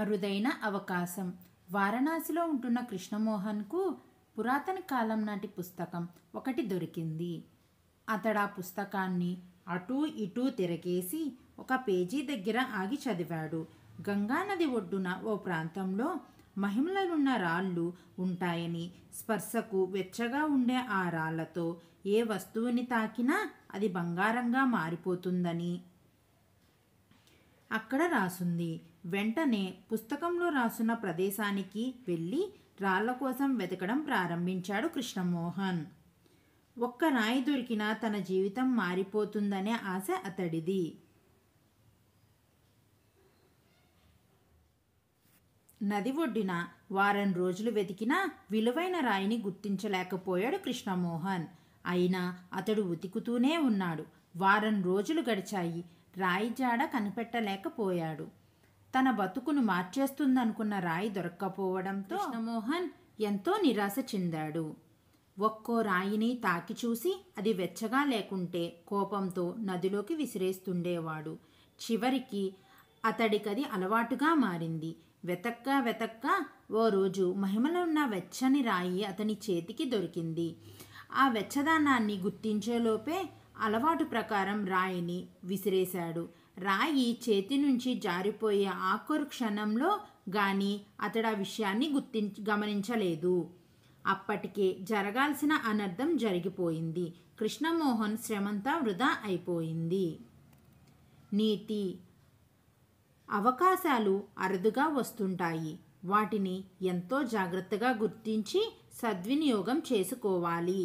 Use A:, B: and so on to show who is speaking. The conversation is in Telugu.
A: అరుదైన అవకాశం వారణాసిలో ఉంటున్న కృష్ణమోహన్కు పురాతన కాలం నాటి పుస్తకం ఒకటి దొరికింది అతడు ఆ పుస్తకాన్ని అటూ ఇటూ తిరగేసి ఒక పేజీ దగ్గర ఆగి చదివాడు గంగానది ఒడ్డున ఓ ప్రాంతంలో మహిమలనున్న రాళ్ళు ఉంటాయని స్పర్శకు వెచ్చగా ఉండే ఆ రాళ్లతో ఏ వస్తువుని తాకినా అది బంగారంగా మారిపోతుందని అక్కడ రాసుంది వెంటనే పుస్తకంలో రాసిన ప్రదేశానికి వెళ్ళి రాళ్ల కోసం వెతకడం ప్రారంభించాడు కృష్ణమోహన్ ఒక్క రాయి దొరికినా తన జీవితం మారిపోతుందనే ఆశ అతడిది నది ఒడ్డిన వారం రోజులు వెతికినా విలువైన రాయిని గుర్తించలేకపోయాడు కృష్ణమోహన్ అయినా అతడు ఉతుకుతూనే ఉన్నాడు వారం రోజులు గడిచాయి రాయి జాడ కనిపెట్టలేకపోయాడు తన బతుకును మార్చేస్తుందనుకున్న రాయి దొరక్కపోవడంతో మోహన్ ఎంతో నిరాశ చెందాడు ఒక్కో రాయిని తాకి చూసి అది వెచ్చగా లేకుంటే కోపంతో నదిలోకి విసిరేస్తుండేవాడు చివరికి అతడికది అలవాటుగా మారింది వెతక్క వెతక్క ఓ రోజు మహిమలో ఉన్న వెచ్చని రాయి అతని చేతికి దొరికింది ఆ వెచ్చదానాన్ని గుర్తించేలోపే అలవాటు ప్రకారం రాయిని విసిరేశాడు రాయి చేతి నుంచి జారిపోయే ఆఖరు క్షణంలో గాని అతడు ఆ విషయాన్ని గుర్తి గమనించలేదు అప్పటికే జరగాల్సిన అనర్థం జరిగిపోయింది కృష్ణమోహన్ శ్రమంతా వృధా అయిపోయింది నీతి అవకాశాలు అరుదుగా వస్తుంటాయి వాటిని ఎంతో జాగ్రత్తగా గుర్తించి సద్వినియోగం చేసుకోవాలి